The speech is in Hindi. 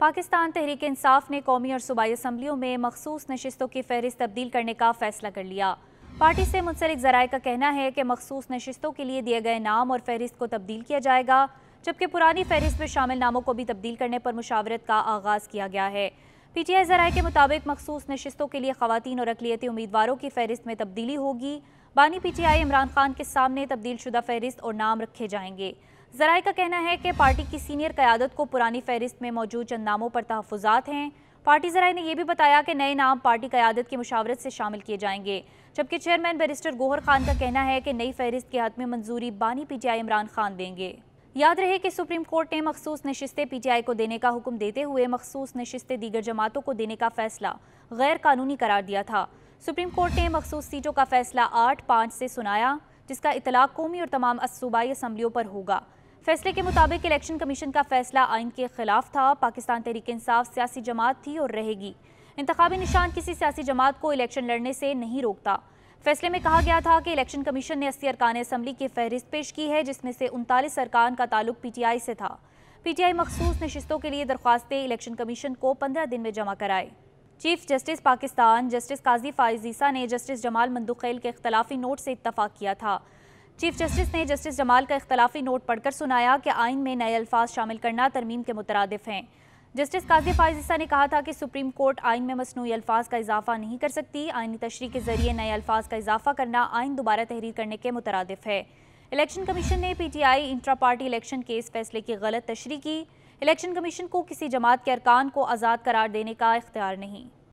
पाकिस्तान तहरीक इंसाफ ने कौमी और सूबाई असम्बलियों में मखसूस नशस्तों की फहरिस्त तब्दील करने का फैसला कर लिया पार्टी से मुंसलिक जराये का कहना है कि मखसूस नशस्तों के लिए दिए गए नाम और फहरिस्त को तब्दील किया जाएगा जबकि पुरानी फहरिस्त में शामिल नामों को भी तब्दील करने पर मुशावरत का आगाज़ किया गया है पी टी आई जराये के मुताबिक मखसूस नशस्तों के लिए खातन और अकलीती उम्मीदवारों की फहरिस्त में तब्दीली होगी बानी P T I Imran Khan के सामने तब्दील शुदा फहरिस्त और नाम रखे जाएंगे जराये का कहना है कि पार्टी की सीनियर क्यादत को पुरानी फहरिस्त में मौजूद चंद नामों पर तहफात हैं पार्टी जराये ने यह भी बताया कि नए नाम पार्टी क्यादत की मुशावरत से शामिल किए जाएंगे जबकि चेयरमैन बैरिस्टर गोहर खान का कहना है कि नई फहरिस्त के हाथ में मंजूरी बानी आई इमरान खान देंगे याद रहे कि सुप्रीम कोर्ट ने मखसूस नशस्तें आई को देने का हुक्म देते हुए मखसूस नशस्तें दीगर जमातों को देने का फैसला गैर कानूनी करार दिया था सुप्रीम कोर्ट ने मखसूस सीटों का फैसला आठ पाँच से सुनाया जिसका इतलाक कौमी और तमाम सूबाई असम्बलियों पर होगा फैसले के मुताबिक इलेक्शन कमीशन का फैसला आइन के खिलाफ था पाकिस्तान तहरीक इंसाफ सियासी जमात थी और रहेगी इंतबी निशान किसी सियासी जमात को इलेक्शन लड़ने से नहीं रोकता फैसले में कहा गया था कि इलेक्शन कमीशन ने अस्सी अरकान असम्बली की फहरिस्त पेश की है जिसमें से उनतालीस अरकान का ताल्लुक पीटीआई से था पीटीआई मखसूस नशस्तों के लिए दरख्वास्तें इलेक्शन कमीशन को पंद्रह दिन में जमा कराए chief justice Pakistan justice Qazi फाइजीसा ने जस्टिस जमाल मंदुखेल के खिलाफी नोट से इतफाक़ किया था चीफ जस्टिस ने जस्टिस जमाल का इख्तलाफी नोट पढ़कर सुनाया कि आइन में नए अल्फाज शामिल करना तरमीम के मुतरद हैं जस्टिस काजी फायजिस्सा ने कहा था कि सुप्रीम कोर्ट आइन में मसनू अल्फाज का इजाफा नहीं कर सकती आइनी तशरी के जरिए नए अल्फाज का इजाफा करना आइन दोबारा तहरीर करने के मुतरद है इलेक्शन कमीशन ने P T I intra party election case फैसले की गलत तशरी की इलेक्शन कमीशन को किसी जमात के अरकान को आज़ाद करार देने का इख्तियार नहीं